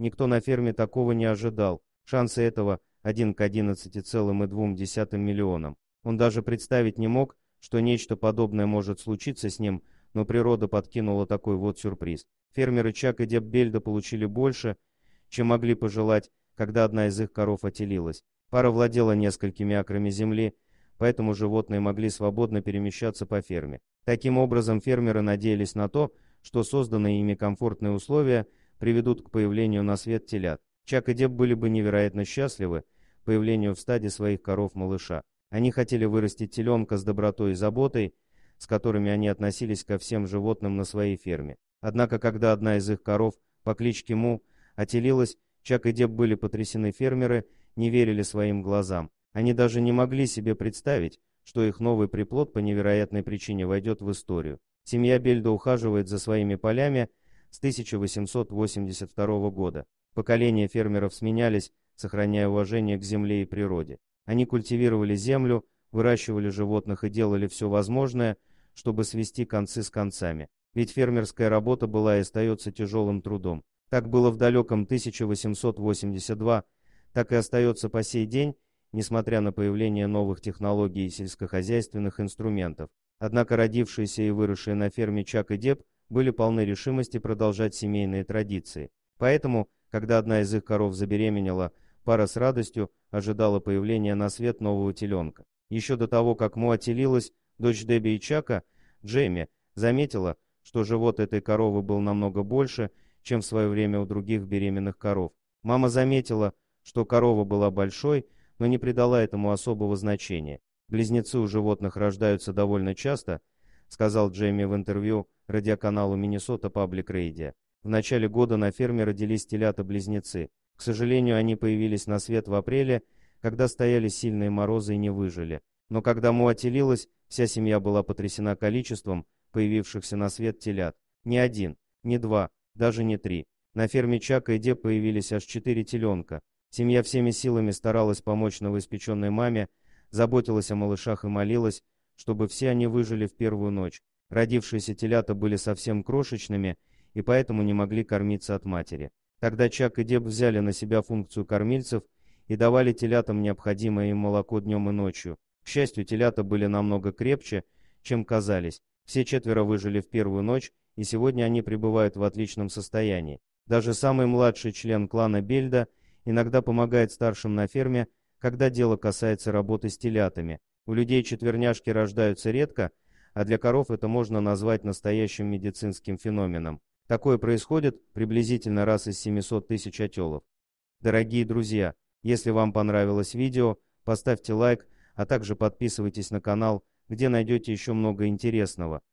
Никто на ферме такого не ожидал. Шансы этого один к 11,2 миллионам. Он даже представить не мог, что нечто подобное может случиться с ним, но природа подкинула такой вот сюрприз. Фермеры Чак и Бельда получили больше, чем могли пожелать, когда одна из их коров отелилась. Пара владела несколькими акрами земли, поэтому животные могли свободно перемещаться по ферме. Таким образом, фермеры надеялись на то, что созданные ими комфортные условия – приведут к появлению на свет телят. Чак и Деб были бы невероятно счастливы появлению в стаде своих коров малыша. Они хотели вырастить теленка с добротой и заботой, с которыми они относились ко всем животным на своей ферме. Однако, когда одна из их коров по кличке Му отелилась, Чак и Деб были потрясены фермеры, не верили своим глазам. Они даже не могли себе представить, что их новый приплод по невероятной причине войдет в историю. Семья Бельда ухаживает за своими полями, с 1882 года. Поколения фермеров сменялись, сохраняя уважение к земле и природе. Они культивировали землю, выращивали животных и делали все возможное, чтобы свести концы с концами. Ведь фермерская работа была и остается тяжелым трудом. Так было в далеком 1882, так и остается по сей день, несмотря на появление новых технологий и сельскохозяйственных инструментов. Однако родившиеся и выросшие на ферме Чак и Деб были полны решимости продолжать семейные традиции. Поэтому, когда одна из их коров забеременела, пара с радостью ожидала появления на свет нового теленка. Еще до того, как Му отелилась, дочь Дебби и Чака, Джейми, заметила, что живот этой коровы был намного больше, чем в свое время у других беременных коров. Мама заметила, что корова была большой, но не придала этому особого значения. «Близнецы у животных рождаются довольно часто», — сказал Джейми в интервью радиоканалу Миннесота Паблик Рейдия. В начале года на ферме родились телята-близнецы. К сожалению, они появились на свет в апреле, когда стояли сильные морозы и не выжили. Но когда му отелилась, вся семья была потрясена количеством появившихся на свет телят. Ни один, ни два, даже не три. На ферме Чака и Де появились аж четыре теленка. Семья всеми силами старалась помочь новоиспеченной маме, заботилась о малышах и молилась, чтобы все они выжили в первую ночь. Родившиеся телята были совсем крошечными и поэтому не могли кормиться от матери. Тогда Чак и Деб взяли на себя функцию кормильцев и давали телятам необходимое им молоко днем и ночью. К счастью, телята были намного крепче, чем казались. Все четверо выжили в первую ночь, и сегодня они пребывают в отличном состоянии. Даже самый младший член клана Бельда иногда помогает старшим на ферме, когда дело касается работы с телятами. У людей четверняшки рождаются редко, а для коров это можно назвать настоящим медицинским феноменом. Такое происходит приблизительно раз из 700 тысяч отелов. Дорогие друзья, если вам понравилось видео, поставьте лайк, а также подписывайтесь на канал, где найдете еще много интересного –